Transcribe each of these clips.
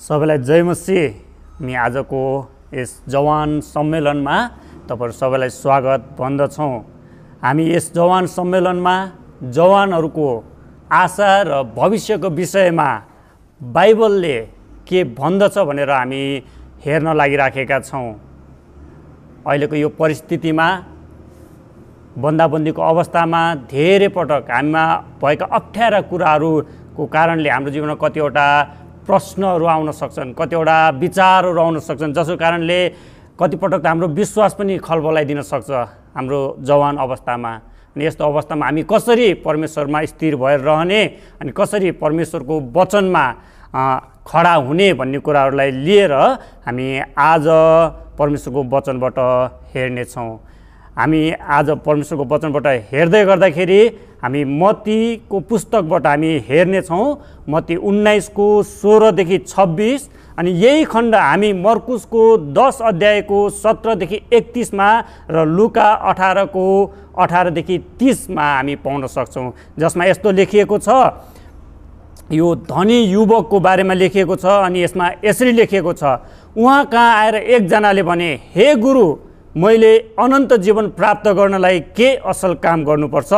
सबैलाई जय मसी मि आजको यस जवान सम्मेलनमा तपाईँहरू सबैलाई स्वागत भन्दछौँ हामी यस जवान सम्मेलनमा जवानहरूको आशा र भविष्यको विषयमा बाइबलले के भन्दछ भनेर हामी हेर्न लागिराखेका छौँ अहिलेको यो परिस्थितिमा बन्दाबन्दीको अवस्थामा धेरै पटक हामीमा भएका अप्ठ्यारा कुराहरूको कारणले हाम्रो जीवनमा कतिवटा प्रश्नहरू आउन सक्छन् कतिवटा विचारहरू आउन सक्छन् जसको कारणले कतिपटक त हाम्रो विश्वास पनि खलबलाइदिन सक्छ हाम्रो जवान अवस्थामा अनि यस्तो अवस्थामा हामी कसरी परमेश्वरमा स्थिर भएर रहने अनि कसरी परमेश्वरको वचनमा खडा हुने भन्ने कुराहरूलाई लिएर हामी आज परमेश्वरको वचनबाट हेर्नेछौँ हामी आज परमेश्वरको वचनबाट हेर्दै गर्दाखेरि हामी मतीको पुस्तकबाट हामी हेर्नेछौँ मती उन्नाइसको सोह्रदेखि छब्बिस अनि यही खण्ड हामी मर्कुसको दस अध्यायको सत्रदेखि एकतिसमा र लुका अठारको अठारदेखि तिसमा हामी पाउन सक्छौँ जसमा यस्तो लेखिएको छ यो धनी युवकको बारेमा लेखिएको छ अनि यसमा यसरी लेखिएको छ उहाँ कहाँ आएर एकजनाले भने हे गुरु मैले अनन्त जीवन प्राप्त गर्नलाई के असल काम गर्नुपर्छ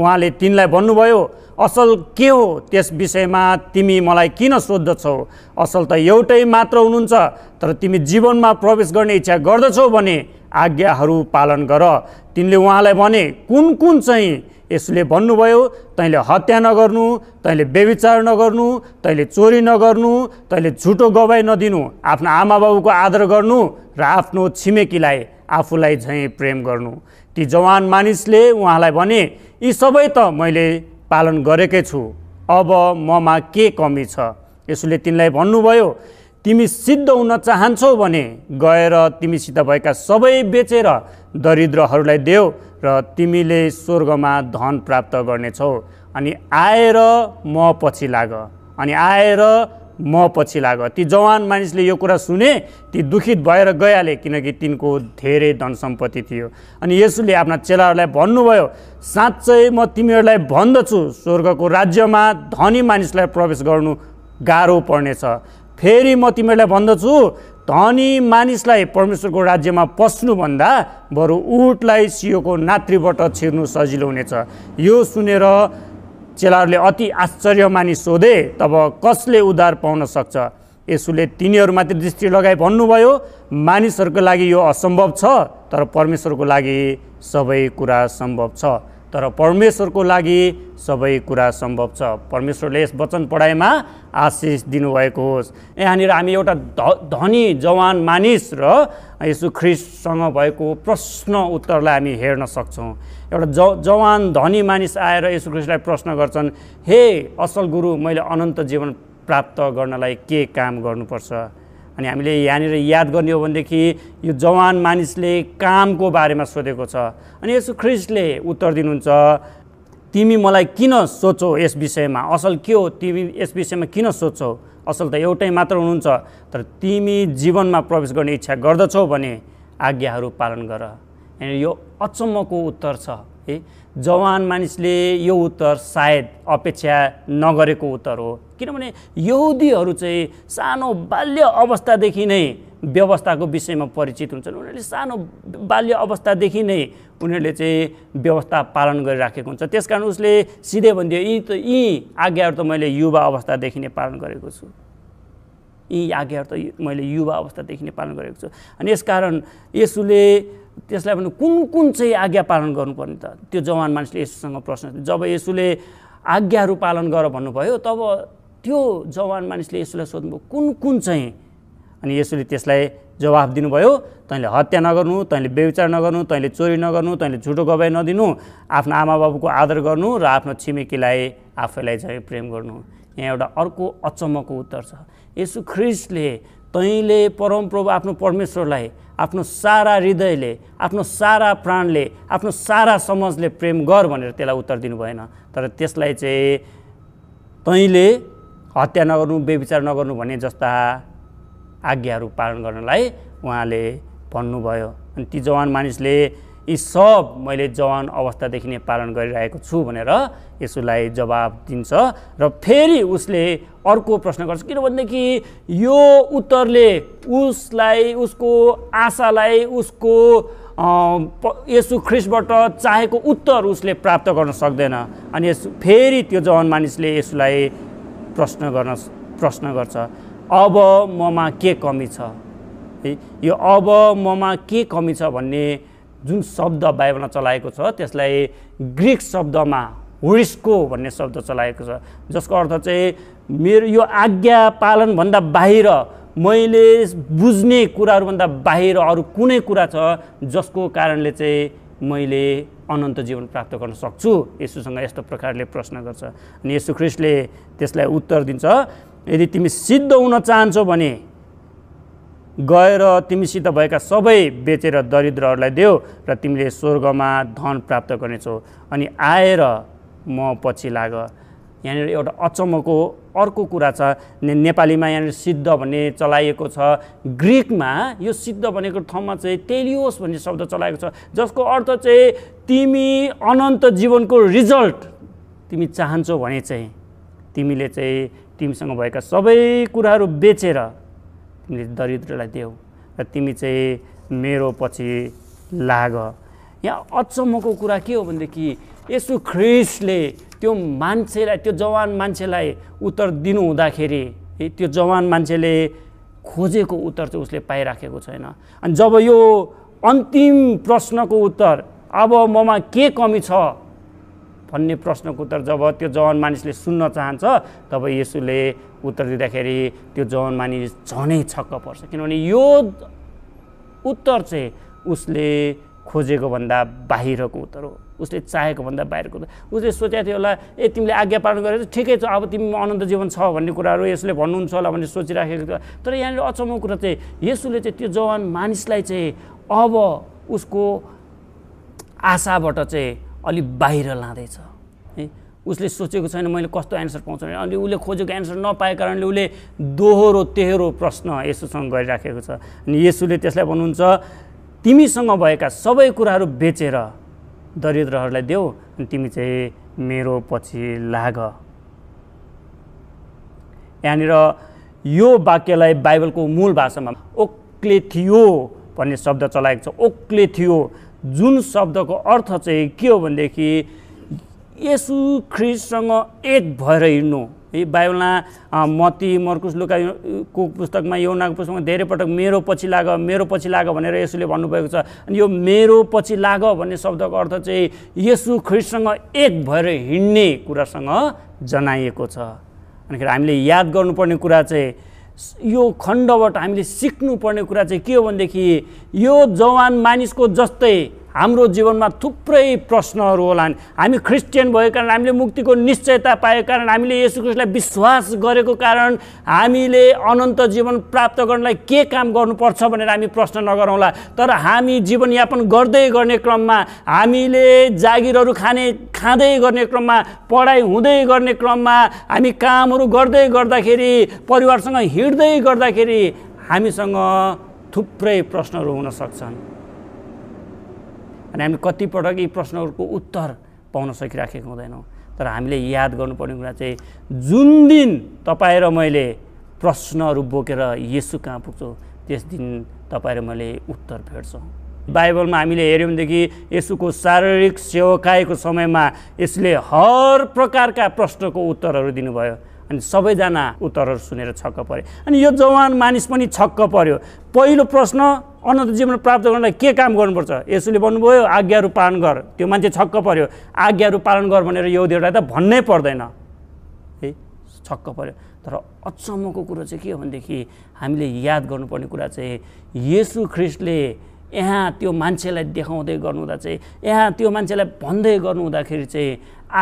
उहाँले तिनलाई भन्नुभयो असल के हो त्यस विषयमा तिमी मलाई किन सोद्धछौ असल त एउटै मात्र हुनुहुन्छ तर तिमी जीवनमा प्रवेश गर्ने इच्छा गर्दछौ भने आज्ञाहरू पालन गर तिनले उहाँलाई भने कुन कुन चाहिँ यसले भन्नुभयो तैँले हत्या नगर्नु तैँले बेविचार नगर्नु तैँले चोरी नगर्नु तैँले झुटो गवाई नदिनु आफ्नो आमाबाबुको आदर गर्नु र आफ्नो छिमेकीलाई आफूलाई झैँ प्रेम गर्नु ती जवान मानिसले उहाँलाई भने यी सबै त मैले पालन गरेकै छु अब ममा के कमी छ यसोले तिनलाई भन्नुभयो तिमी सिद्ध हुन चाहन्छौ भने गएर तिमीसित भएका सबै बेचेर दरिद्रहरूलाई देऊ र तिमीले स्वर्गमा धन प्राप्त गर्नेछौ अनि आएर म पछि लाग अनि आएर म पछि लाग ती जवान मानिसले यो कुरा सुने ती दुखित भएर गइहाले किनकि तिनको धेरै धन सम्पत्ति थियो अनि यसुले आफ्ना चेलाहरूलाई भन्नुभयो साँच्चै म तिमीहरूलाई भन्दछु स्वर्गको राज्यमा धनी मानिसलाई प्रवेश गर्नु गाह्रो पर्नेछ फेरि म तिमीहरूलाई भन्दछु धनी मानिसलाई परमेश्वरको राज्यमा पस्नुभन्दा बरु उठलाई सियोको नात्रीबाट छिर्नु सजिलो हुनेछ यो सुनेर चेलाहरूले अति आश्चर्य मानि सोधे तब कसले उद्धार पाउन सक्छ यसुले तिनीहरूमाथि दृष्टि लगाए भन्नुभयो मानिसहरूको लागि यो असम्भव छ तर परमेश्वरको लागि सबै कुरा सम्भव छ तर परमेश्वरको लागि सबै कुरा सम्भव छ परमेश्वरले यस वचन पढाइमा आशिष दिनुभएको होस् यहाँनिर हामी एउटा धनी जवान मानिस र यसो ख्रिससँग भएको प्रश्न उत्तरलाई हामी हेर्न सक्छौँ एउटा ज जवान धनी मानिस आएर यसो ख्रिस्टलाई प्रश्न गर्छन् हे असल गुरु मैले अनन्त जीवन प्राप्त गर्नलाई के काम गर्नुपर्छ अनि हामीले यहाँनिर याद गर्ने हो भनेदेखि यो जवान मानिसले कामको बारेमा सोधेको छ अनि यसो ख्रिस्टले उत्तर दिनुहुन्छ तिमी मलाई किन सोचौ यस विषयमा असल के हो तिमी यस विषयमा किन सोच्छौ असल त एउटै मात्र हुनुहुन्छ तर तिमी जीवनमा प्रवेश गर्ने इच्छा गर्दछौ भने आज्ञाहरू पालन गर यहाँनिर यो अचम्मको उत्तर छ है जवान मानिसले यो उत्तर सायद अपेक्षा नगरेको उत्तर हो किनभने यहुदीहरू चाहिँ सानो बाल्य अवस्थादेखि नै व्यवस्थाको विषयमा परिचित हुन्छन् उनीहरूले सानो बाल्य अवस्थादेखि नै उनीहरूले चाहिँ व्यवस्था पालन गरिराखेको हुन्छ त्यस कारण उसले सिधै भनिदियो यी त यी आज्ञाहरू त मैले युवा अवस्थादेखि नै पालन गरेको छु यी आज्ञाहरू त मैले युवा अवस्थादेखि नै पालन गरेको छु अनि यसकारण यसुले त्यसलाई भने कुन कुन चाहिँ आज्ञा पालन गर्नुपर्ने त त्यो जवान मानिसले यसुसँग प्रश्न जब यसुले आज्ञाहरू पालन गर भन्नुभयो तब त्यो जवान मानिसले यसुलाई सोध्नुभयो कुन कुन चाहिँ अनि यसुले त्यसलाई जवाफ दिनुभयो तैँले हत्या नगर्नु तैँले बेविचार नगर्नु तैँले चोरी नगर्नु तैँले झुटो गवाई नदिनु आफ्नो आमा बाबुको आदर गर्नु र आफ्नो छिमेकीलाई आफैलाई चाहिँ प्रेम गर्नु यहाँ एउटा अर्को अचम्मको उत्तर छ यसु ख्रिस्टले तैँले परमप्रभु आफ्नो परमेश्वरलाई आफ्नो सारा हृदयले आफ्नो सारा प्राणले आफ्नो सारा समाजले प्रेम गर भनेर त्यसलाई उत्तर दिनु भएन तर त्यसलाई चाहिँ तैँले हत्या नगर्नु बेविचार नगर्नु भन्ने जस्ता आज्ञाहरू पालन गर्नलाई उहाँले भन्नुभयो अनि ती जवान मानिसले यी सब मैले जवान अवस्थादेखि नै पालन गरिरहेको छु भनेर यसोलाई जवाब दिन्छ र फेरि उसले अर्को प्रश्न गर्छ किनभनेदेखि यो उत्तरले उसलाई उसको आशालाई उसको यसु ख्रिसबाट चाहेको उत्तर उसले प्राप्त गर्न सक्दैन अनि यस फेरि त्यो जवान मानिसले यसलाई प्रश्न गर्न प्रश्न गर्छ अब ममा के कमी छ है यो अब ममा के कमी छ भन्ने जुन शब्द बाइबलमा चलाएको छ त्यसलाई ग्रिक शब्दमा हुरिस्को भन्ने शब्द चलाएको छ जसको अर्थ चाहिँ मेरो यो आज्ञा पालनभन्दा बाहिर मैले बुझ्ने कुराहरूभन्दा बाहिर अरू कुनै कुरा छ जसको कारणले चाहिँ मैले अनन्त जीवन प्राप्त गर्न सक्छु यसुसँग यस्तो प्रकारले प्रश्न गर्छ अनि यसु ख्रिस्टले त्यसलाई उत्तर दिन्छ यदि तिमी सिद्ध हुन चाहन्छौ भने गएर तिमीसित भएका सबै बेचेर दरिद्रहरूलाई देऊ र तिमीले स्वर्गमा धन प्राप्त गर्नेछौ अनि आएर म पछि लाग यहाँनिर एउटा अचम्मको अर्को कुरा छ ने नेपालीमा यहाँनिर सिद्ध भन्ने चलाइएको छ ग्रिकमा यो सिद्ध भनेको ठाउँमा चाहिँ टेलियोस भन्ने शब्द चलाएको छ जसको अर्थ चाहिँ तिमी अनन्त जीवनको रिजल्ट तिमी चाहन्छौ भने चाहिँ तिमीले चाहिँ तिमीसँग भएका सबै कुराहरू बेचेर तिमीले दरिद्रलाई देऊ र तिमी चाहिँ मेरो पछि लाग यहाँ अचम्मको कुरा के हो भनेदेखि यसो ख्रिसले त्यो मान्छेलाई त्यो जवान मान्छेलाई उत्तर दिनु हुँदाखेरि त्यो जवान मान्छेले खोजेको उत्तर चाहिँ उसले पाइराखेको छैन अनि जब यो अन्तिम प्रश्नको उत्तर अब ममा के कमी छ भन्ने प्रश्नको उत्तर जब त्यो जवान मानिसले सुन्न चाहन्छ तब यसुले उत्तर दिँदाखेरि त्यो जवान मानिस झनै छक्क पर्छ किनभने यो उत्तर चाहिँ उसले खोजेको भन्दा बाहिरको उत्तर हो उसले चाहेको भन्दा बाहिरको उत्तर उसले सोचेको थियो होला ए तिमीले आज्ञा पालन गरेर ठिकै छ अब तिमी अनन्त जीवन छ भन्ने कुराहरू यसले भन्नुहुन्छ होला भन्ने सोचिराखेको थियो तर यहाँनिर अचम्म कुरा चाहिँ यसुले चाहिँ त्यो जवान मानिसलाई चाहिँ अब उसको आशाबाट चाहिँ अलि बाहिर लाँदैछ है उसले सोचेको छैन मैले कस्तो एन्सर पाउँछु अनि उसले खोजेको एन्सर नपाएको कारणले उसले दोहोरो तेह्रो प्रश्न यसोसँग गरिराखेको छ अनि यसुले त्यसलाई भन्नुहुन्छ तिमीसँग भएका सबै कुराहरू बेचेर दरिद्रहरूलाई देऊ अनि तिमी चाहिँ मेरो पछि लाग यहाँनिर यो वाक्यलाई बाइबलको मूल भाषामा ओक्ले थियो भन्ने शब्द चलाएको छ ओक्ले थियो जुन शब्दको अर्थ चाहिँ के हो भनेदेखि यसु ख्रिससँग एक भएर हिँड्नु है बाइबलमा मती मर्कुस लुकाको पुस्तकमा यौनाको पुस्तकमा धेरै पटक मेरो पछि लाग मेरो पछि लाग भनेर यसुले भन्नुभएको छ अनि यो मेरो पछि लाग भन्ने शब्दको अर्थ चाहिँ यसु ख्रिससँग एक भएर हिँड्ने कुरासँग जनाइएको छ अनिखेरि हामीले याद गर्नुपर्ने कुरा चाहिँ यो खण्डबाट हामीले सिक्नुपर्ने कुरा चाहिँ के हो भनेदेखि यो जवान मानिसको जस्तै हाम्रो जीवनमा थुप्रै प्रश्नहरू होलान् हामी क्रिस्चियन भएको कारण हामीले मुक्तिको निश्चयता पाएको कारण हामीले यसुकृष्णलाई विश्वास गरेको कारण हामीले अनन्त जीवन प्राप्त गर्नलाई के काम गर्नुपर्छ भनेर हामी प्रश्न नगरौँला तर हामी जीवनयापन गर्दै गर्ने क्रममा हामीले जागिरहरू खाने खाँदै गर्ने क्रममा पढाइ हुँदै गर्ने क्रममा हामी कामहरू गर्दै गर्दाखेरि परिवारसँग हिँड्दै गर्दाखेरि हामीसँग थुप्रै प्रश्नहरू हुन सक्छन् अनि हामी कतिपटक यी प्रश्नहरूको उत्तर पाउन सकिराखेको हुँदैनौँ तर हामीले याद गर्नुपर्ने कुरा चाहिँ जुन दिन तपाईँ र मैले प्रश्नहरू बोकेर यसो कहाँ पुग्छौँ त्यस दिन तपाईँ र मैले उत्तर भेट्छौँ बाइबलमा हामीले हेऱ्यौँ भनेदेखि यसुको शारीरिक सेवकाएको समयमा यसले हर प्रकारका प्रश्नको उत्तरहरू दिनुभयो अनि सबैजना उत्तरहरू सुनेर छक्क पऱ्यो अनि यो जवान मानिस पनि छक्क पऱ्यो पहिलो प्रश्न अनन्त जीवन प्राप्त गर्नलाई के काम गर्नुपर्छ यसुले भन्नुभयो आज्ञाहरू पालन गर त्यो मान्छे छक्क पऱ्यो आज्ञाहरू पालन गर भनेर यो देउडालाई त भन्नै पर्दैन है छक्क पऱ्यो तर अचम्मको कुरो चाहिँ के हो भनेदेखि हामीले याद गर्नुपर्ने कुरा चाहिँ यसु ख्रिस्टले यहाँ त्यो मान्छेलाई देखाउँदै गर्नुहुँदा चाहिँ यहाँ त्यो मान्छेलाई भन्दै गर्नुहुँदाखेरि चाहिँ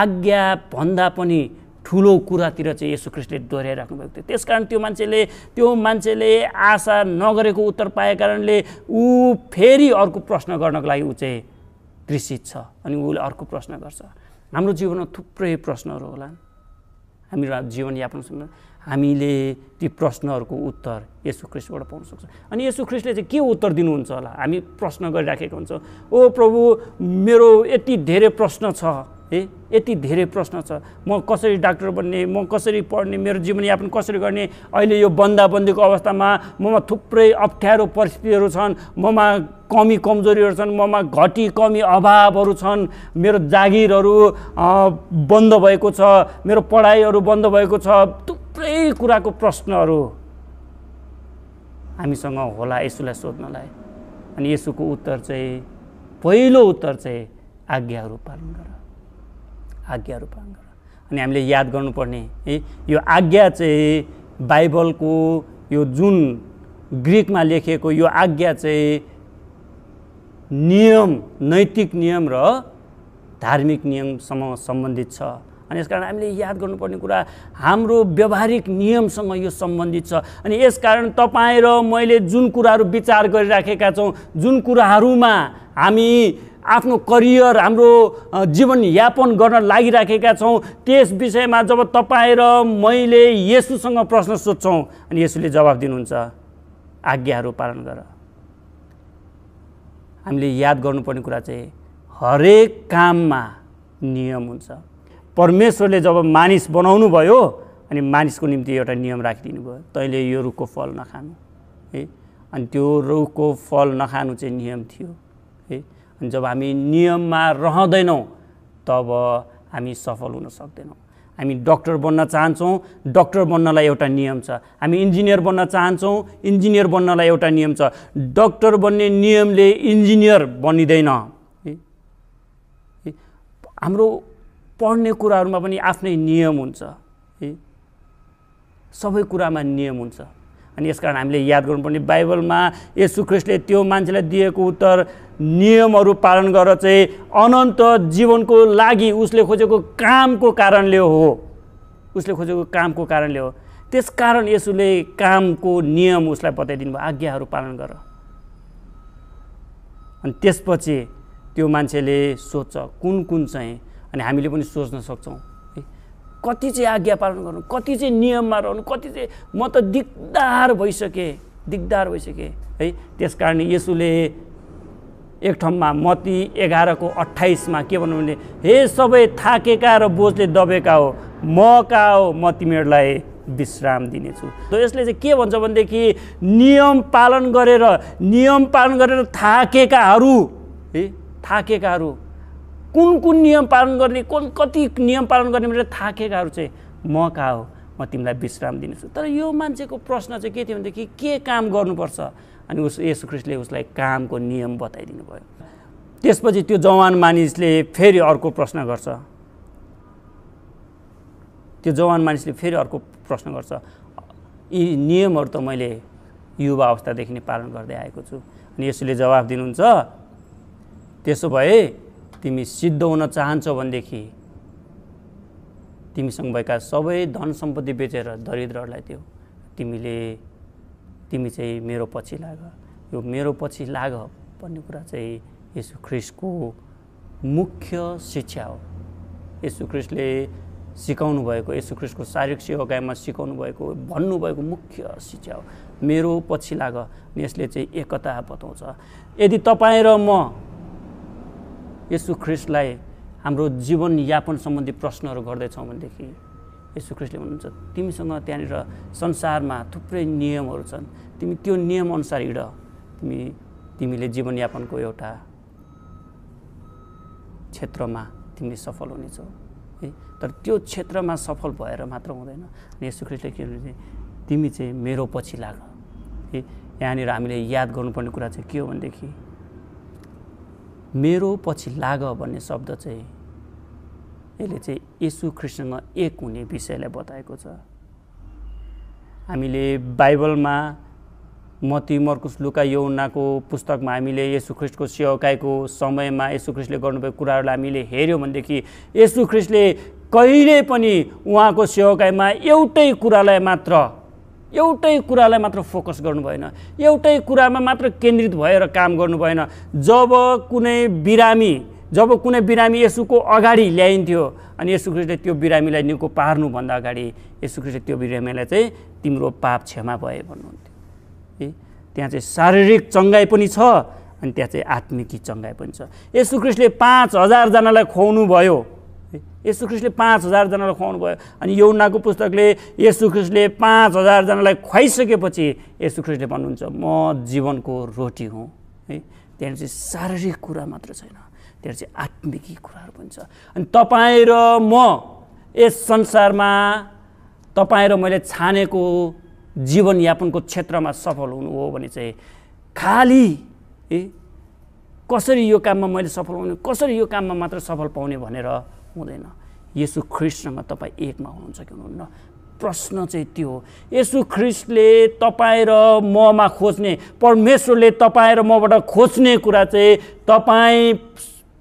आज्ञा भन्दा पनि ठुलो कुरातिर चाहिँ यसो क्रिस्टले दोहोऱ्याइराख्नु भएको थियो त्यसकारण त्यो मान्छेले त्यो मान्छेले आशा नगरेको उत्तर पाए कारणले ऊ फेरि अर्को प्रश्न गर्नको लागि ऊ चाहिँ कृषित छ अनि उसले अर्को प्रश्न गर्छ हाम्रो जीवनमा थुप्रै प्रश्नहरू होला हामी जीवनयापन हामीले ती प्रश्नहरूको उत्तर यसु ख्रिस्टबाट पाउन सक्छ अनि यसु ख्रिस्टले चाहिँ के उत्तर दिनुहुन्छ होला हामी प्रश्न गरिराखेको हुन्छौँ ओ प्रभु मेरो यति धेरै प्रश्न छ ए यति धेरै प्रश्न छ म कसरी डाक्टर बन्ने म कसरी पढ्ने मेरो जीवनयापन कसरी गर्ने अहिले यो बन्दाबन्दीको अवस्थामा ममा थुप्रै अप्ठ्यारो परिस्थितिहरू छन् ममा कमी कमजोरीहरू छन् ममा घटी कमी अभावहरू छन् मेरो जागिरहरू बन्द भएको छ मेरो पढाइहरू बन्द भएको छ थुप्रै कुराको प्रश्नहरू हामीसँग होला यसुलाई सोध्नलाई अनि यसुको उत्तर चाहिँ पहिलो उत्तर चाहिँ आज्ञाहरू पालन गर आज्ञा रूपान्तरण अनि हामीले याद गर्नुपर्ने है यो आज्ञा चाहिँ बाइबलको यो जुन ग्रिकमा लेखिएको यो आज्ञा चाहिँ नियम नैतिक नियम र धार्मिक नियमसँग सम्बन्धित छ अनि यसकारण हामीले याद गर्नुपर्ने कुरा हाम्रो व्यवहारिक नियमसँग यो सम्बन्धित छ अनि यसकारण तपाईँ र मैले जुन कुराहरू विचार गरिराखेका छौँ जुन कुराहरूमा हामी आफ्नो करियर हाम्रो जीवनयापन गर्न लागिराखेका छौँ त्यस विषयमा जब तपाईँ र मैले यसुसँग प्रश्न सोध्छौँ अनि यसुले जवाब दिनुहुन्छ आज्ञाहरू पालन गर हामीले याद गर्नुपर्ने कुरा चाहिँ हरेक काममा नियम हुन्छ परमेश्वरले जब मानिस बनाउनु भयो अनि मानिसको निम्ति एउटा नियम राखिदिनु भयो तैँले यो रुखको फल नखानु है अनि त्यो रुखको फल नखानु चाहिँ नियम थियो है अनि जब हामी नियममा रहँदैनौँ तब हामी सफल हुन सक्दैनौँ हामी डक्टर बन्न चाहन्छौँ डक्टर बन्नलाई एउटा नियम छ हामी इन्जिनियर बन्न चाहन्छौँ इन्जिनियर बन्नलाई एउटा नियम छ डक्टर बन्ने नियमले इन्जिनियर बनिँदैन है हाम्रो पढ्ने कुराहरूमा पनि आफ्नै नियम हुन्छ है सबै कुरामा नियम हुन्छ अनि यसकारण हामीले याद गर्नुपर्ने बाइबलमा ख्रिस्टले त्यो मान्छेलाई दिएको उत्तर नियमहरू पालन गरेर चाहिँ अनन्त जीवनको लागि उसले खोजेको कामको कारणले हो उसले खोजेको कामको कारणले हो त्यस कारण यसुले कामको नियम उसलाई बताइदिनु भयो आज्ञाहरू पालन गर अनि त्यसपछि त्यो मान्छेले सोध्छ कुन कुन चाहिँ अनि हामीले पनि सोच्न सक्छौँ है कति चाहिँ आज्ञा पालन गर्नु कति चाहिँ नियममा रहनु कति चाहिँ म त दिगदार भइसकेँ दिगदार भइसकेँ है त्यस कारण यसुले एक ठाउँमा मती एघारको अठाइसमा के भन्नु भने हे सबै थाकेका र बोझले दबेका हो म कहाँ हो म तिमीहरूलाई विश्राम दिनेछु त यसले चाहिँ के भन्छ भनेदेखि नियम पालन गरेर नियम पालन गरेर थाकेकाहरू है थाकेकाहरू कुन कुन नियम पालन गर्ने कुन कति नियम पालन गर्ने भनेर थाकेकाहरू चाहिँ म कहाँ हो म तिमीलाई विश्राम दिनेछु तर यो मान्छेको प्रश्न चाहिँ के थियो भनेदेखि के काम गर्नुपर्छ अनि उस ख्रिस्टले उसलाई कामको नियम बताइदिनु भयो त्यसपछि त्यो जवान मानिसले फेरि अर्को प्रश्न गर्छ त्यो जवान मानिसले फेरि अर्को प्रश्न गर्छ यी नियमहरू त मैले युवा अवस्थादेखि नै पालन गर्दै आएको छु अनि यसुले जवाफ दिनुहुन्छ त्यसो भए तिमी सिद्ध हुन चाहन्छौ भनेदेखि तिमीसँग भएका सबै धन सम्पत्ति बेचेर दरिद्रहरूलाई दियो तिमीले तिमी चाहिँ मेरो पछि लाग यो मेरो पछि लाग भन्ने कुरा चाहिँ यसु ख्रिस्टको मुख्य शिक्षा हो यसु ख्रिस्टले सिकाउनु भएको यसु ख्रिस्टको शारीरिक गायमा सिकाउनु भएको भन्नुभएको मुख्य शिक्षा हो मेरो पछि लाग यसले चाहिँ एकता बताउँछ यदि तपाईँ र म यसु ख्रिस्टलाई हाम्रो जीवनयापन सम्बन्धी प्रश्नहरू गर्दैछौँ भनेदेखि यसु ख्रिस्टले भन्नुहुन्छ तिमीसँग त्यहाँनिर संसारमा थुप्रै नियमहरू छन् तिमी त्यो नियमअनुसार हिँड तिमी तिमीले जीवनयापनको एउटा क्षेत्रमा तिमीले सफल हुनेछौ है तर त्यो क्षेत्रमा सफल भएर मात्र हुँदैन अनि यसो ख्रिस्टले के भन्नुहुन्छ तिमी चाहिँ मेरो पछि लाग है यहाँनिर हामीले याद गर्नुपर्ने कुरा चाहिँ के हो भनेदेखि मेरो पछि लाग भन्ने शब्द चाहिँ यसले चाहिँ यसु ख्रिस्टसँग एक हुने विषयलाई बताएको छ हामीले बाइबलमा मती मर्कुस लुका यौनाको पुस्तकमा हामीले यसु ख्रिस्टको सेवकाईको समयमा यसु ख्रिस्टले गर्नुभएको कुराहरूलाई हामीले हेऱ्यौँ भनेदेखि यसु ख्रिस्टले कहिले पनि उहाँको सेवकाईमा एउटै कुरालाई मात्र एउटै कुरालाई मात्र फोकस गर्नु भएन एउटै कुरामा मात्र केन्द्रित भएर काम गर्नु भएन जब कुनै बिरामी जब कुनै बिरामी यसुको अगाडि ल्याइन्थ्यो अनि यसुकृष्णले त्यो बिरामीलाई निको पार्नुभन्दा अगाडि यसुकृष्ण त्यो बिरामीलाई चाहिँ तिम्रो पाप क्षमा भए भन्नुहुन्थ्यो ए त्यहाँ चाहिँ शारीरिक चङ्गाइ पनि छ अनि त्यहाँ चाहिँ आत्मिकी चङ्गाइ पनि छ यसुकृष्णले पाँच हजारजनालाई खुवाउनु भयो यसुख्रिस्टले पाँच हजारजनालाई खुवाउनु भयो अनि यौनाको पुस्तकले यसुख्रिस्टले पाँच हजारजनालाई खुवाइसकेपछि यसुख्रिस्टले भन्नुहुन्छ म जीवनको रोटी हुँ है त्यहाँदेखि चाहिँ शारीरिक कुरा मात्र छैन त्यहाँ चाहिँ आत्मिकी कुराहरू पनि छ अनि तपाईँ र म यस संसारमा तपाईँ र मैले छानेको जीवनयापनको क्षेत्रमा सफल हुनु हो भने चाहिँ खाली कसरी यो काममा मैले सफल हुने कसरी यो काममा मात्र सफल पाउने भनेर हुँदैन यसु ख्रिस्टसँग तपाईँ एकमा हुनुहुन्छ कि हुनुहुन्न प्रश्न चाहिँ त्यो हो यसु ख्रिस्टले तपाईँ र ममा खोज्ने परमेश्वरले तपाईँ र मबाट खोज्ने कुरा चाहिँ तपाईँ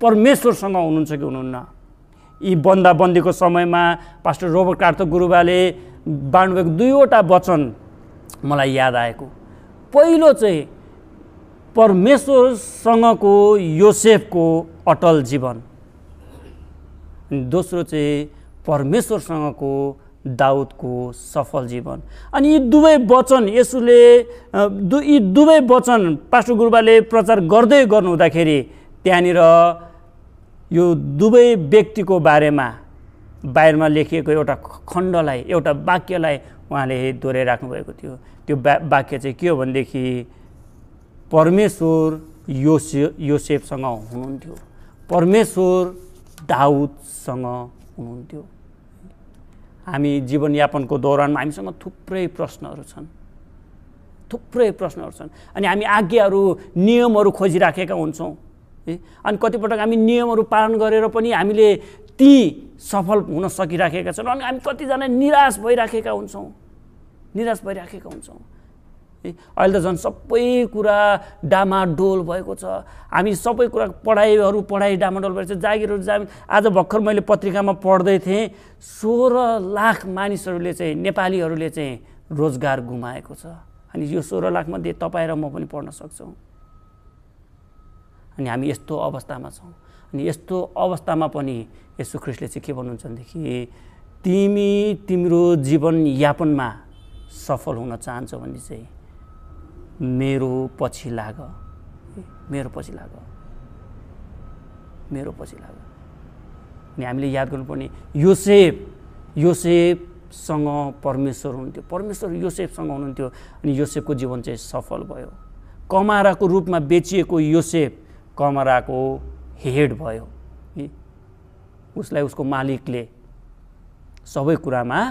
परमेश्वरसँग हुनुहुन्छ कि हुनुहुन्न यी बन्दाबन्दीको समयमा पास्टर रोबर्ट कार्त गुरुबाले बाँड्नुभएको दुईवटा वचन मलाई याद आएको पहिलो चाहिँ परमेश्वरसँगको योसेफको अटल जीवन दोस्रो चाहिँ परमेश्वरसँगको दाउदको सफल जीवन अनि यी दुवै वचन यसुले दु यी दुवै वचन पास्टर गुरुबाले प्रचार गर्दै गर्नुहुँदाखेरि त्यहाँनिर यो दुवै व्यक्तिको बारेमा बाहिरमा लेखिएको एउटा खण्डलाई एउटा वाक्यलाई उहाँले दोहोऱ्याइराख्नुभएको थियो त्यो बा वाक्य चाहिँ के हो भनेदेखि परमेश्वर योसे योसेफसँग हुनुहुन्थ्यो परमेश्वर दाउदसँग हुनुहुन्थ्यो हामी जीवनयापनको दौरानमा हामीसँग थुप्रै प्रश्नहरू छन् थुप्रै प्रश्नहरू छन् अनि हामी आज्ञाहरू नियमहरू खोजिराखेका हुन्छौँ है अनि कतिपटक हामी नियमहरू पालन गरेर पनि हामीले ती सफल हुन सकिराखेका छन् अनि हामी कतिजना निराश भइराखेका हुन्छौँ निराश भइराखेका हुन्छौँ अहिले त झन् सबै कुरा डामाडोल भएको छ हामी सबै कुरा पढाइहरू पढाइ डामाडोल भएको छ जागिरहरू जामिन आज भर्खर मैले पत्रिकामा पढ्दै थिएँ सोह्र लाख मानिसहरूले चाहिँ नेपालीहरूले चाहिँ रोजगार गुमाएको छ अनि यो सोह्र लाखमध्ये तपाईँ र म पनि पढ्न सक्छौँ अनि हामी यस्तो अवस्थामा छौँ अनि यस्तो अवस्थामा पनि यसो ख्रिस्टले चाहिँ के भन्नुहुन्छ भनेदेखि तिमी तिम्रो जीवनयापनमा सफल हुन चाहन्छौ भने चाहिँ मेरो पछि लाग मेरो पछि लाग मेरो पछि लाग अनि हामीले याद गर्नुपर्ने योसेफ योसेफसँग परमेश्वर हुनुहुन्थ्यो परमेश्वर योसेफसँग हुनुहुन्थ्यो अनि योसेफको जीवन चाहिँ सफल भयो कमाराको रूपमा बेचिएको योसेफ कमाराको हेड भयो उसलाई उसको मालिकले सबै कुरामा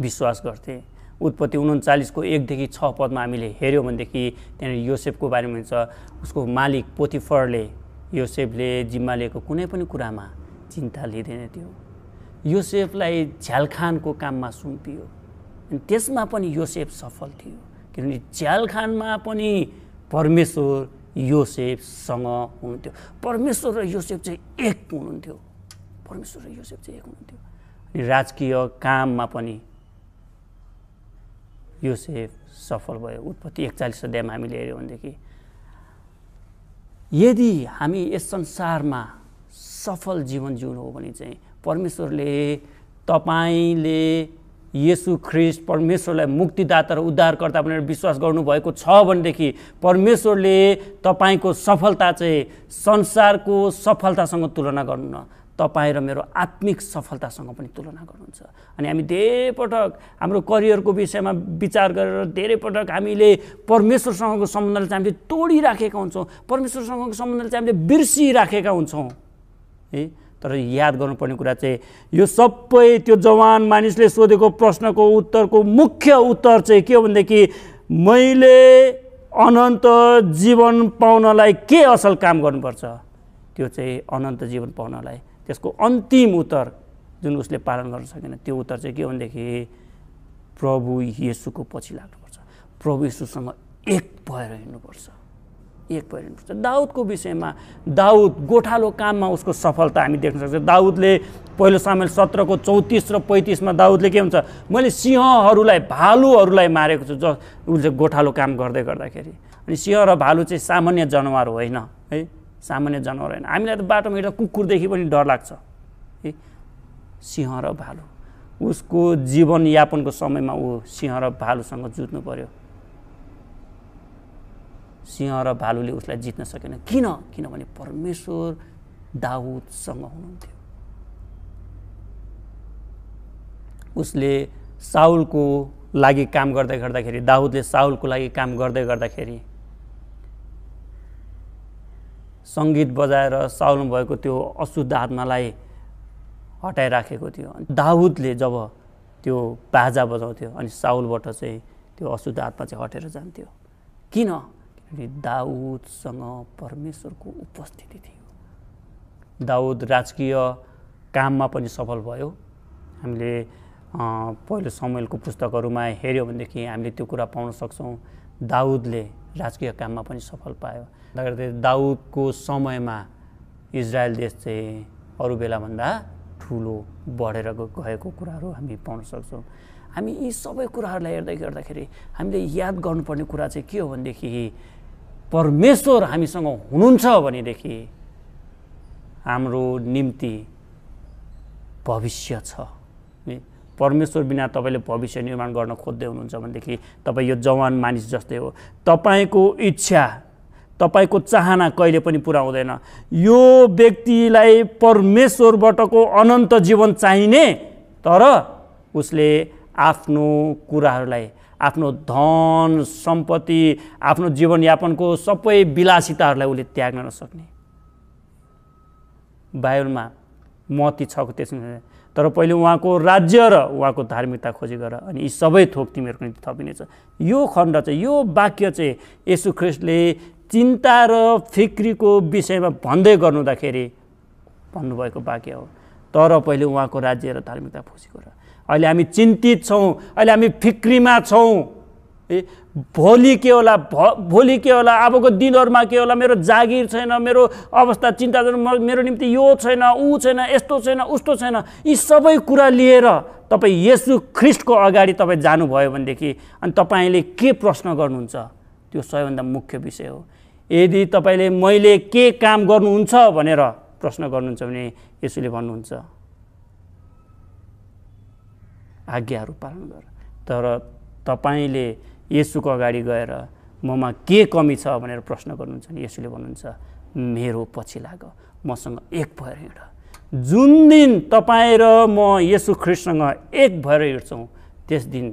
विश्वास गर्थे उत्पत्ति उन्चालिसको एकदेखि छ पदमा हामीले हेऱ्यौँ भनेदेखि त्यहाँनिर योसेफको बारेमा हुन्छ उसको मालिक पोथिफरले योसेफले जिम्मा लिएको कुनै पनि कुरामा चिन्ता लिँदैन थियो योसेफलाई झ्यालखानको काममा सुम्पियो अनि त्यसमा पनि योसेफ सफल थियो किनभने झ्यालखानमा पनि परमेश्वर योसेफसँग हुनुहुन्थ्यो परमेश्वर र योसेफ चाहिँ एक हुनुहुन्थ्यो परमेश्वर र योसेफ चाहिँ एक हुनुहुन्थ्यो अनि राजकीय काममा पनि यो सेफ सफल भयो उत्पत्ति एकचालिस अध्यायमा हामीले हेऱ्यौँ भनेदेखि यदि हामी यस संसारमा सफल जीवन जिउनु हो भने चाहिँ परमेश्वरले तपाईँले यसु ख्रिस्ट परमेश्वरलाई मुक्तिदाता र उद्धारकर्ता भनेर विश्वास गर्नुभएको छ भनेदेखि परमेश्वरले तपाईँको सफलता चाहिँ संसारको सफलतासँग तुलना गर्नु न तपाईँ र मेरो आत्मिक सफलतासँग पनि तुलना गर्नुहुन्छ अनि हामी धेरै पटक हाम्रो करियरको विषयमा विचार गरेर धेरै पटक हामीले परमेश्वरसँगको सम्बन्धलाई चाहिँ हामीले तोडिराखेका हुन्छौँ परमेश्वरसँगको सम्बन्धलाई चाहिँ हामीले बिर्सिराखेका हुन्छौँ है तर याद गर्नुपर्ने कुरा चाहिँ यो सबै त्यो जवान मानिसले सोधेको प्रश्नको उत्तरको मुख्य उत्तर चाहिँ के हो भनेदेखि मैले अनन्त जीवन पाउनलाई के असल काम गर्नुपर्छ त्यो चाहिँ अनन्त जीवन पाउनलाई त्यसको अन्तिम उत्तर जुन उसले पालन गर्न सकेन त्यो उत्तर चाहिँ के भनेदेखि प्रभु येसुको पछि लाग्नुपर्छ प्रभु येसुसँग एक भएर हिँड्नुपर्छ एक भएर हिँड्नुपर्छ दाउदको विषयमा दाउद गोठालो काममा उसको सफलता हामी देख्न सक्छौँ दाउदले पहिलो सामेल सत्रको चौतिस र पैँतिसमा दाउदले के हुन्छ मैले सिंहहरूलाई भालुहरूलाई मारेको छु ज उसले गोठालो काम गर्दै गर्दाखेरि अनि सिंह र भालु चाहिँ सामान्य जनावर होइन है सामान्य जनावर होइन हामीलाई त बाटोमा हिँड्दा कुकुरदेखि पनि डर लाग्छ ए सिंह र भालु उसको जीवनयापनको समयमा ऊ सिंह र भालुसँग जुत्नु पर्यो सिंह र भालुले उसलाई जित्न सकेन किन किनभने परमेश्वर दाउदसँग हुनुहुन्थ्यो उसले साउलको लागि काम गर्दै गर्दाखेरि दाउदले साउलको लागि काम गर्दै गर्दाखेरि सङ्गीत बजाएर भएको त्यो अशुद्ध आत्मालाई हटाइराखेको थियो अनि दाउदले जब त्यो बाजा बजाउँथ्यो अनि साउलबाट चाहिँ त्यो अशुद्ध आत्मा चाहिँ हटेर जान्थ्यो किन अनि दाउदसँग परमेश्वरको उपस्थिति थियो दाउद राजकीय काममा पनि सफल भयो हामीले पहिलो समयको पुस्तकहरूमा हेऱ्यौँ भनेदेखि हामीले त्यो कुरा पाउन सक्छौँ दाउदले राजकीय काममा पनि सफल पायो दाउदको समयमा इजरायल देश चाहिँ अरू बेलाभन्दा ठुलो बढेर गएको कुराहरू हामी पाउन सक्छौँ हामी यी सबै कुराहरूलाई हेर्दै गर्दाखेरि हामीले याद गर्नुपर्ने कुरा चाहिँ के हो भनेदेखि परमेश्वर हामीसँग हुनुहुन्छ भनेदेखि हाम्रो निम्ति भविष्य छ परमेश्वर बिना तपाईँले भविष्य निर्माण गर्न खोज्दै हुनुहुन्छ भनेदेखि तपाईँ यो जवान मानिस जस्तै हो तपाईँको इच्छा तपाईँको चाहना कहिले पनि पुरा हुँदैन यो व्यक्तिलाई परमेश्वरबाटको अनन्त जीवन चाहिने तर उसले आफ्नो कुराहरूलाई आफ्नो धन सम्पत्ति आफ्नो जीवनयापनको सबै विलासिताहरूलाई उसले त्याग्न नसक्ने बाइबलमा मती छ त्यसमा तर पहिले उहाँको राज्य र उहाँको धार्मिकता खोजी गर अनि यी सबै थोक तिमीहरूको निम्ति थपिनेछ यो खण्ड चाहिँ यो वाक्य चाहिँ यसु ख्रिस्टले चिन्ता र फिक्रीको विषयमा भन्दै गर्नुहुँदाखेरि भन्नुभएको वाक्य हो तर पहिले उहाँको राज्य र धार्मिकता खोजी गर अहिले हामी चिन्तित छौँ अहिले हामी फिक्रीमा छौँ ए भोलि के होला भोलि के होला अबको दिनहरूमा के होला मेरो जागिर छैन मेरो अवस्था चिन्ता चिन्ताजनक मेरो निम्ति यो छैन ऊ छैन यस्तो छैन उस्तो छैन यी सबै कुरा लिएर तपाईँ यसु ख्रिस्टको अगाडि तपाईँ जानुभयो भनेदेखि अनि तपाईँले के प्रश्न गर्नुहुन्छ त्यो सबैभन्दा मुख्य विषय हो यदि तपाईँले मैले के काम गर्नुहुन्छ भनेर प्रश्न गर्नुहुन्छ भने यसुले भन्नुहुन्छ आज्ञाहरू पालन गर तर तपाईँले यसुको अगाडि गएर ममा के कमी छ भनेर प्रश्न गर्नुहुन्छ भने यसुले भन्नुहुन्छ मेरो पछि लाग मसँग एक भएर हिँड जुन दिन तपाईँ र म यसु ख्रिस्टसँग एक भएर हिँड्छौँ त्यस दिन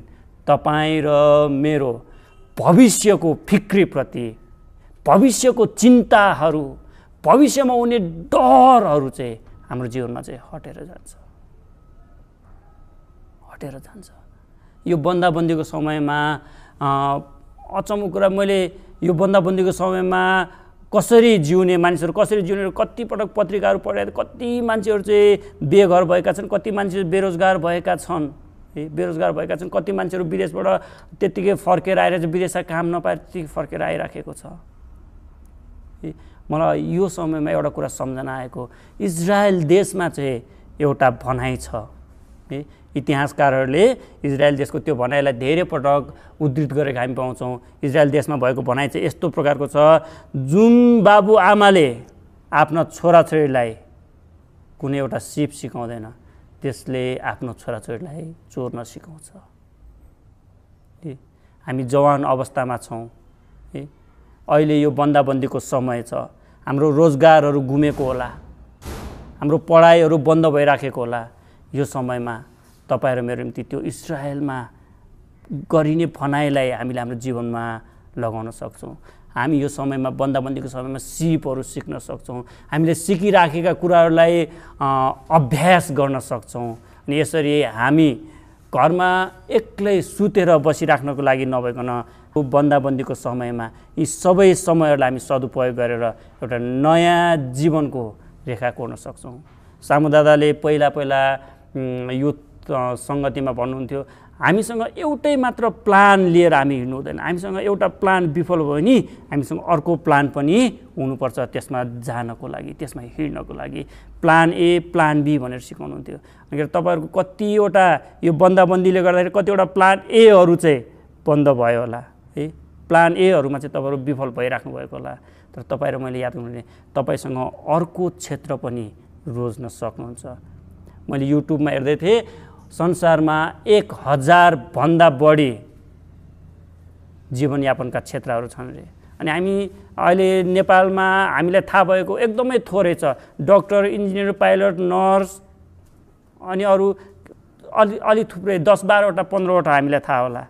तपाईँ र मेरो भविष्यको फिक्रीप्रति भविष्यको चिन्ताहरू भविष्यमा हुने डरहरू चाहिँ हाम्रो जीवनमा चाहिँ हटेर जान्छ हटेर जान्छ यो बन्दाबन्दीको समयमा अचम्म कुरा मैले यो बन्दाबन्दीको समयमा कसरी जिउने मानिसहरू कसरी जिउने कतिपटक पत्रिकाहरू पढेर कति मान्छेहरू चाहिँ बेघर भएका छन् कति मान्छे बेरोजगार भएका छन् है बेरोजगार भएका छन् कति मान्छेहरू विदेशबाट त्यत्तिकै फर्केर आएर चाहिँ विदेशमा काम नपाएर त्यत्तिकै फर्केर आइराखेको छ मलाई यो समयमा एउटा कुरा सम्झना आएको इजरायल देशमा चाहिँ एउटा भनाइ छ है इतिहासकारहरूले इजरायल देशको त्यो भनाइलाई धेरै पटक उद्धित गरेको हामी पाउँछौँ इजरायल देशमा भएको भनाइ चाहिँ यस्तो प्रकारको छ जुन बाबुआमाले आफ्ना छोराछोरीलाई कुनै एउटा सिप सिकाउँदैन त्यसले आफ्नो छोराछोरीलाई चोर्न सिकाउँछ हामी जवान अवस्थामा छौँ है अहिले यो बन्दाबन्दीको समय छ हाम्रो रोजगारहरू गुमेको होला हाम्रो पढाइहरू बन्द भइराखेको होला यो समयमा तपाईँ र मेरो निम्ति त्यो इसरायलमा गरिने फनाइलाई हामीले हाम्रो जीवनमा लगाउन सक्छौँ हामी यो समयमा बन्दाबन्दीको समयमा सिपहरू सिक्न सक्छौँ हामीले सिकिराखेका कुराहरूलाई अभ्यास गर्न सक्छौँ अनि यसरी हामी घरमा एक्लै सुतेर बसिराख्नको लागि नभइकन बन्दाबन्दीको समयमा यी सबै समयहरूलाई हामी सदुपयोग गरेर एउटा नयाँ जीवनको रेखा कोर्न सक्छौँ सामुदादाले पहिला पहिला यो सङ्गतिमा भन्नुहुन्थ्यो हामीसँग एउटै मात्र प्लान लिएर हामी हिँड्नु हुँदैन हामीसँग एउटा प्लान विफल भयो नि हामीसँग अर्को प्लान पनि हुनुपर्छ त्यसमा जानको लागि त्यसमा हिँड्नको लागि प्लान ए प्लान बी भनेर सिकाउनुहुन्थ्यो अनि तपाईँहरूको कतिवटा यो बन्दाबन्दीले गर्दाखेरि कतिवटा प्लान एहरू चाहिँ बन्द भयो होला है प्लान एहरूमा चाहिँ तपाईँहरू विफल भइराख्नु भएको होला तर तपाईँ र मैले याद गर्नु तपाईँसँग अर्को क्षेत्र पनि रोज्न सक्नुहुन्छ मैले युट्युबमा हेर्दै थिएँ संसारमा एक हजारभन्दा बढी जीवनयापनका क्षेत्रहरू छन् रे अनि हामी अहिले नेपालमा हामीलाई थाहा भएको एकदमै थोरै छ डक्टर इन्जिनियर पाइलट नर्स अनि अरू अलि अलि थुप्रै दस बाह्रवटा पन्ध्रवटा हामीलाई थाहा होला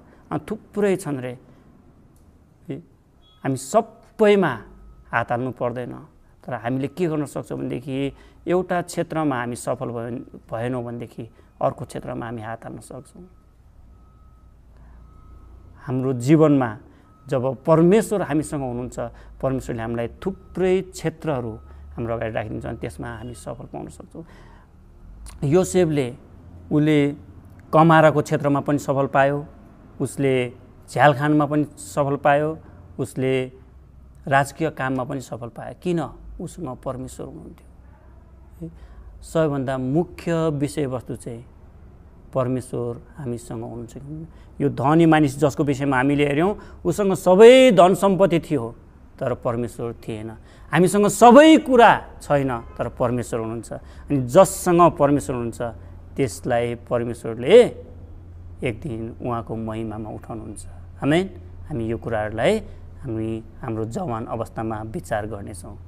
थुप्रै छन् रे हामी सबैमा हात हाल्नु पर्दैन तर हामीले के गर्न सक्छौँ भनेदेखि एउटा क्षेत्रमा हामी सफल भयो भएनौँ भनेदेखि अर्को क्षेत्रमा हामी हात हाल्न सक्छौँ हाम्रो जीवनमा जब परमेश्वर हामीसँग हुनुहुन्छ परमेश्वरले हामीलाई थुप्रै क्षेत्रहरू हाम्रो अगाडि राखिदिन्छ अनि त्यसमा हामी सफल पाउन सक्छौँ यो सेवले उसले कमाराको क्षेत्रमा पनि सफल पायो उसले झ्यालखानमा पनि सफल पायो उसले राजकीय काममा पनि सफल पायो किन उसमा परमेश्वर हुनुहुन्थ्यो सबैभन्दा मुख्य विषयवस्तु चाहिँ परमेश्वर हामीसँग हुनुहुन्छ कि यो धनी मानिस जसको विषयमा हामीले हेऱ्यौँ उसँग सबै धन सम्पत्ति थियो तर परमेश्वर थिएन हामीसँग सबै कुरा छैन तर परमेश्वर हुनुहुन्छ अनि जससँग परमेश्वर हुनुहुन्छ त्यसलाई परमेश्वरले एक दिन उहाँको महिमामा उठाउनुहुन्छ हामी हामी यो कुराहरूलाई हामी हाम्रो जवान अवस्थामा विचार गर्नेछौँ